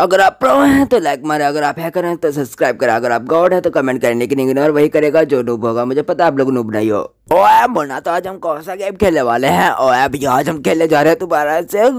अगर आप प्रो हैं तो लाइक मारे अगर आप हैकर हैं तो सब्सक्राइब करें अगर आप गॉड हैं तो कमेंट करें लेकिन इग्नोर वही करेगा जो डूब होगा मुझे पता आप लोग नूब नहीं हो ओ एप बोलना तो आज हम कौन सा गेम खेलने वाले हैं ओ ये आज हम खेलने जा रहे हैं दोबारा से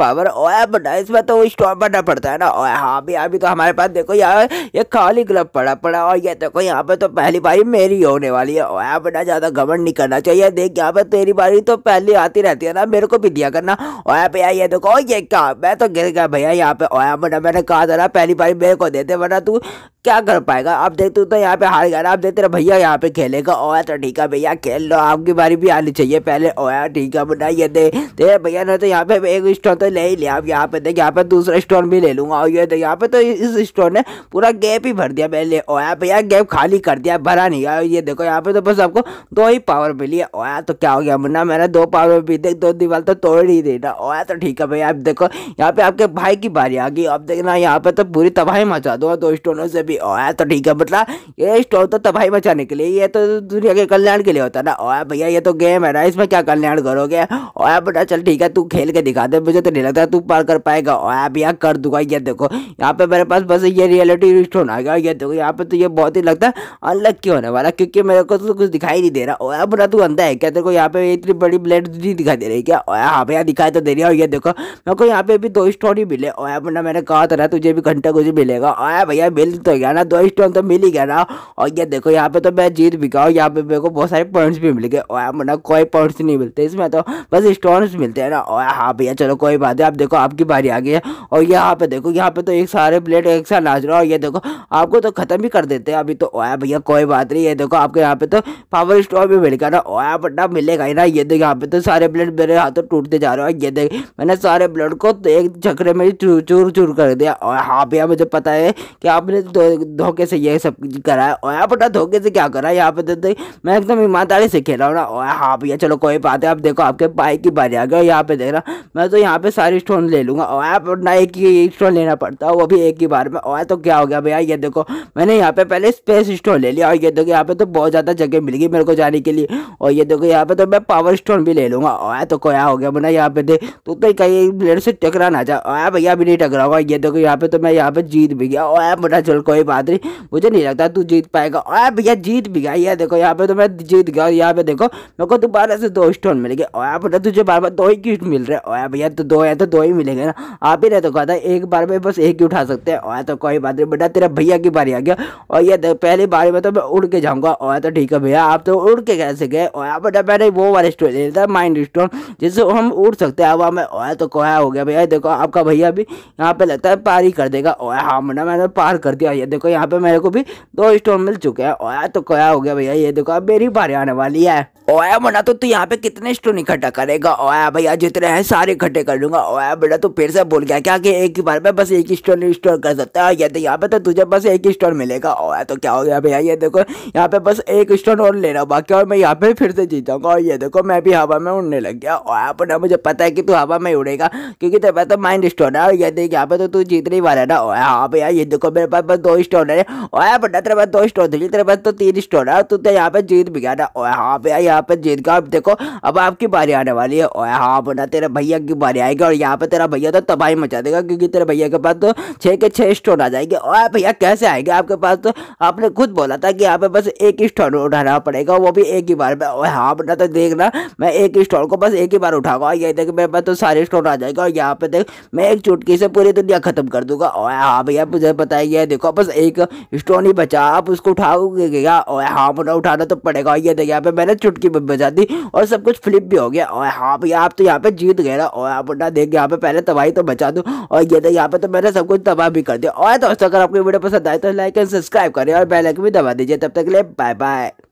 पावर ओ एप बना इसमें तो स्टॉप बनना पड़ता है ना ओ हाँ अभी अभी तो हमारे पास देखो यार ये खाली ग्लब पड़ा पड़ा और ये देखो यहाँ पे तो पहली बारी मेरी होने वाली है ओ ऐप बना ज़्यादा गवर्न नहीं करना चाहिए देख यहाँ पे तेरी बारी तो पहली आती रहती है ना मेरे को भी दिया करना ओ एम यार ये देखो ये क्या मैं तो गिर गया भैया यहाँ पे ओ ऐप बना मैंने कहा था ना पहली बारी मेरे को देते वरना तू क्या कर पाएगा अब देख तू तो यहाँ पे हार गया ना अब देख तेरा भैया यहाँ पे खेलेगा ओया तो ठीक है भैया खेल लो आपकी बारी भी आनी चाहिए पहले ओया ठीक है बना ये दे तेरे भैया ने तो यहाँ पे एक स्टोन तो ले ही लिया अब यहाँ पे देख यहाँ पे दूसरा स्टोन भी ले लूँगा और ये देख यहाँ पे तो इस स्टोन ने पूरा गैप ही भर दिया पहले ओया भैया गैप खाली कर दिया भरा नहीं गया ये देखो यहाँ पे तो बस आपको दो ही पावर मिली है ओया तो क्या हो गया मुन्ना मैंने दो पावर भी देख दो दीवार तो तोड़ ही देना ओया तो ठीक है भैया अब देखो यहाँ पे आपके भाई की बारी आ गई अब देखना हाँ, यहाँ पर तो पूरी तबाही मचा दो दो स्टोनों से भी ओया तो ठीक है मतलब ये स्टोन तो तबाही मचाने के लिए ये तो दुनिया के कल्याण के लिए होता है ना ओया भैया ये तो गेम है ना इसमें क्या कल्याण करोगे ओया बेटा चल ठीक है तू खेल के दिखा दे मुझे तो नहीं लगता तू पार कर पाएगा ओया भैया कर दूंगा ये देखो यहाँ पे मेरे पास बस ये रियलिटी स्टोन आ गया ये देखो यहाँ पे तो ये बहुत ही लगता है अनलक्की होने वाला क्योंकि मेरे को तो कुछ दिखाई नहीं दे रहा ओया बेटा तू अंधा है क्या देखो यहाँ पे इतनी बड़ी ब्लेड नहीं दिखाई दे रही क्या ओया हाँ भैया दिखाई तो दे रही है और ये देखो मेरे को यहाँ पे भी दो स्टोन ही मिले ओया बुरा मैंने कहा साथ रहा तुझे भी घंटा कुछ मिलेगा अरे भैया मिल तो गया ना दो स्टोन तो मिल ही गया ना और ये देखो यहाँ पे तो मैं जीत भी गया यहाँ पे मेरे को बहुत सारे पॉइंट्स भी मिल गए मना कोई पॉइंट्स नहीं मिलते इसमें तो बस स्टोन्स मिलते हैं ना और हाँ भैया चलो कोई बात है आप देखो आपकी बारी आ गई है और यहाँ पे देखो यहाँ पे तो एक सारे प्लेट एक साथ नाच रहा है और ये देखो आपको तो ख़त्म ही कर देते हैं अभी तो ओया भैया कोई बात नहीं ये देखो आपके यहाँ पे तो पावर स्टोन भी मिल गया ना ओया बड्डा मिलेगा ही ना ये देखो तो यहाँ पे तो सारे ब्लड मेरे हाथों टूटते जा रहे हो ये देख मैंने सारे ब्लड को एक चक्रे में चूर चूर कर दिया और हाँ भैया मुझे पता है कि आपने तो धोखे से ये सब करा है और आप बेटा धोखे से क्या करा है यहाँ पे तो, तो मैं एकदम ईमानदारी से खेल रहा हूँ ना और हाँ भैया चलो कोई बात है आप देखो आपके बाइक की बारी आ गया और यहाँ पे देख रहा मैं तो यहाँ पे सारी स्टोन ले लूँगा और आप ना एक ही स्टोन लेना पड़ता है वो भी एक ही बार में और तो क्या हो गया भैया ये देखो मैंने यहाँ पे पहले स्पेस स्टोन ले लिया और ये देखो यहाँ पे तो बहुत ज़्यादा जगह मिल गई मेरे को जाने के लिए और ये देखो यहाँ पे तो मैं पावर स्टोन भी ले लूँगा और तो क्या हो गया बना यहाँ पे दे तो कहीं ब्लेड से टकरा ना जा भैया अभी नहीं टकरा हुआ ये देखो यहाँ पे तो मैं यहाँ पे जीत भी गया ओए मोटा चल कोई बात नहीं मुझे नहीं लगता तू जीत पाएगा ओए भैया जीत भी गया ये देखो यहाँ पे तो मैं जीत गया और यहाँ पे देखो मेरे को दोबारा से दो स्टोन मिल गए ओया तुझे बार बार दो ही गिफ्ट मिल रहे ओया भैया तो दो है तो दो ही मिलेंगे ना आप ही ने तो कहा एक बार में बस एक ही उठा सकते हैं ओया तो कोई बात नहीं बेटा तेरा भैया की बारी आ गया और ये पहली बार में तो मैं उड़ के जाऊँगा ओया तो ठीक है भैया आप तो उड़ के कैसे गए ओया बेटा मैंने वो वाले स्टोन ले लेता माइंड स्टोन जिससे हम उड़ सकते हैं अब हमें ओया तो कोया हो गया भैया देखो आपका भैया भी यहाँ पे लगता है पार ही कर देगा ओया हाँ मुन्ना मैंने पार कर दिया ये देखो यहाँ पे मेरे को भी दो स्टोन मिल चुके हैं ओया तो क्या हो गया भैया ये देखो अब मेरी बारी आने वाली है ओया मुन्ना तो तू यहाँ पे कितने स्टोन इकट्ठा करेगा ओया भैया जितने हैं सारे इकट्ठे कर लूंगा ओया बेटा तू फिर से बोल गया क्या कि एक ही बार में बस एक स्टोन स्टोर कर सकता है ये तो यहाँ पे तो तुझे बस एक ही स्टोन मिलेगा ओया तो क्या हो गया भैया ये देखो यहाँ पे बस एक स्टोन और ले हूँ बाकी और मैं यहाँ पे फिर से जीत जाऊंगा और ये देखो मैं भी हवा में उड़ने लग गया ओया यहाँ मुझे पता है कि तू हवा में उड़ेगा क्योंकि तेरे पास तो माइंड स्टोन है और ये देख यहाँ पे तो तू जीतने वाला है ना ओए हाँ भैया ये देखो मेरे पास बस दो स्टोन है ओए बंदा तेरे पास दो स्टोन थे तेरे पास तो तीन स्टोन है तू तो यहाँ पे जीत भी गया ना ओए हाँ भैया यहाँ पे जीत गया अब देखो अब आपकी बारी आने वाली है ओए हाँ बना तेरे भैया की बारी आएगी और यहाँ पे तेरा भैया तो तबाही मचा देगा क्योंकि तेरे भैया के पास तो छः के छः स्टोन आ जाएंगे ओए भैया कैसे आएंगे आपके पास तो आपने खुद बोला था कि यहाँ पे बस एक ही स्टोन उठाना पड़ेगा वो भी एक ही बार में ओए हाँ बना तो देखना मैं एक स्टोन को बस एक ही बार उठाऊंगा ये देख मेरे पास तो सारे स्टोन आ जाएगा और यहाँ पे देख मैं एक चुटकी से पूरी दुनिया ख़त्म कर दूंगा और हाँ भैया मुझे पता ही है देखो बस एक स्टोन ही बचा आप उसको उठाओगे क्या और हाँ मुझे उठाना तो पड़ेगा ये देखिए तो यहाँ पे मैंने चुटकी बजा दी और सब कुछ फ्लिप भी हो गया और हाँ भैया आप तो यहाँ पे जीत गए ना और आप हाँ, मुन्ना देख यहाँ पे पहले तबाही तो बचा दूँ और ये देखिए तो यहाँ पे तो मैंने सब कुछ तबाह भी कर दिया और दोस्तों अगर आपको वीडियो पसंद आए तो लाइक एंड सब्सक्राइब करें और बेलक भी दबा दीजिए तब तक के लिए बाय बाय